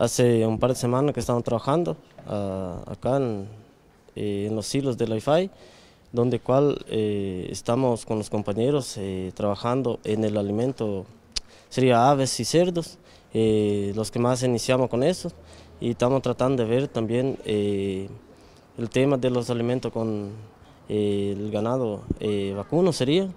hace un par de semanas que estamos trabajando ah, acá eh, en, los silos del IFAI, donde cual eh, estamos con los compañeros eh, trabajando en el alimento, sería aves y cerdos, los que más iniciamos con eso, y estamos tratando de ver también el tema de los alimentos con el ganado vacuno sería.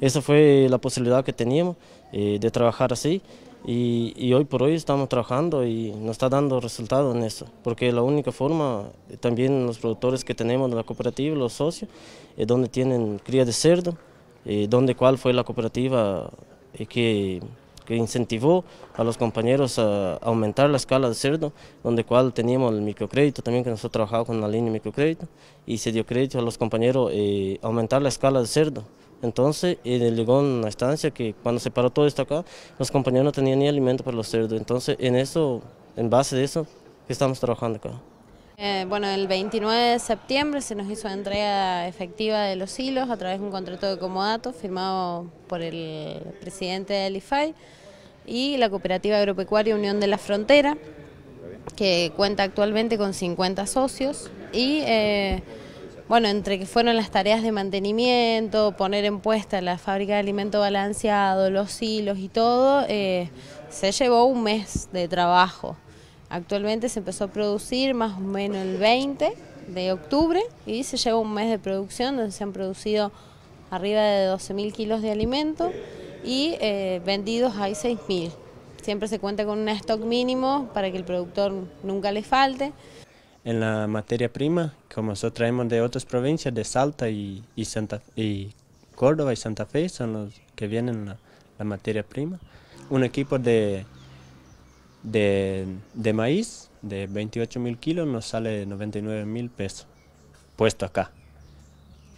Esa fue la posibilidad que teníamos de trabajar así. Y, hoy por hoy estamos trabajando y nos está dando resultado en eso, porque la única forma, también los productores que tenemos de la cooperativa, los socios, eh, donde tienen cría de cerdo, eh, donde cuál fue la cooperativa eh, que, incentivó a los compañeros a aumentar la escala de cerdo, donde cual teníamos el microcrédito también, que nosotros trabajamos con la línea de microcrédito, y se dio crédito a los compañeros eh, aumentar la escala de cerdo. Entonces, el eh, llegó una estancia que cuando se paró todo esto acá, los compañeros no tenían ni alimento para los cerdos. Entonces, en eso, en base de eso, estamos trabajando acá. Eh, bueno, el 29 de septiembre se nos hizo entrega efectiva de los hilos a través de un contrato de comodato firmado por el presidente del IFAI y la Cooperativa Agropecuaria Unión de la Frontera, que cuenta actualmente con 50 socios y... Eh, bueno, entre que fueron las tareas de mantenimiento, poner en puesta la fábrica de alimento balanceado, los hilos y todo, eh, se llevó un mes de trabajo. Actualmente se empezó a producir más o menos el 20 de octubre y se lleva un mes de producción donde se han producido arriba de 12.000 kilos de alimento y eh, vendidos hay 6.000. Siempre se cuenta con un stock mínimo para que el productor nunca le falte en la materia prima, como nosotros traemos de otras provincias, de Salta y, Santa, y Córdoba y Santa Fe, son los que vienen la, materia prima. Un equipo de, de, maíz de 28 mil kilos nos sale 99 mil pesos, puesto acá.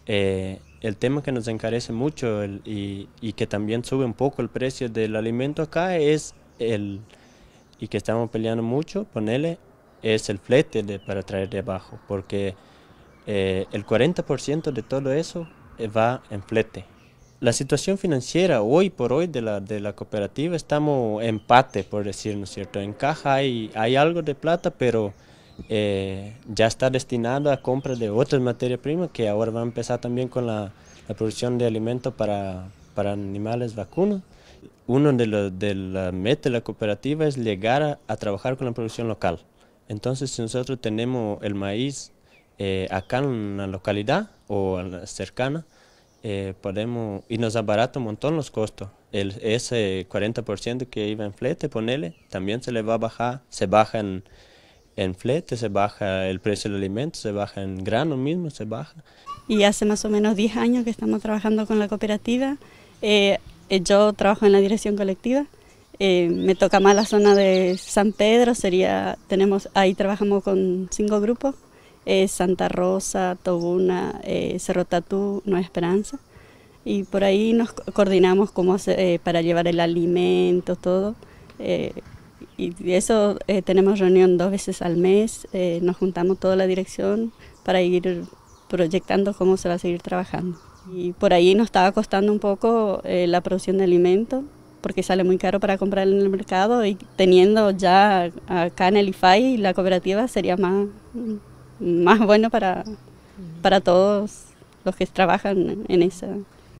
Eh, el tema que nos encarece mucho y, y que también sube un poco el precio del alimento acá es el, y que estamos peleando mucho, ponele es el flete para traer de abajo, porque eh, el 40% de todo eso eh, va en flete. La situación financiera hoy por hoy de la, de la cooperativa estamos empate, por decir, ¿no es cierto? En caja hay, algo de plata, pero eh, ya está destinado a compra de otras materias primas que ahora va a empezar también con la, producción de alimentos para, animales vacunos. Uno de, los de meta de la cooperativa es llegar a trabajar con la producción local. Entonces, si nosotros tenemos el maíz eh, acá en una localidad o cercana, eh, podemos, y nos abarata un montón los costos. El, ese 40% que iba en flete, ponele, también se le va a bajar, se baja en, en flete, se baja el precio del alimento, se baja en grano mismo, se baja. Y hace más o menos 10 años que estamos trabajando con la cooperativa. Eh, yo trabajo en la dirección colectiva eh, me toca más la zona de San Pedro, sería, tenemos, ahí trabajamos con cinco grupos, Santa Rosa, Tobuna, eh, Cerro Tatú, Nueva Esperanza, y por ahí nos coordinamos cómo eh, para llevar el alimento, todo, eh, y eso tenemos reunión dos veces al mes, nos juntamos toda la dirección para ir proyectando cómo se va a seguir trabajando. Y por ahí nos estaba costando un poco la producción de alimento porque sale muy caro para comprar en el mercado y teniendo ya acá en la cooperativa sería más, más bueno para, para todos los que trabajan en esa.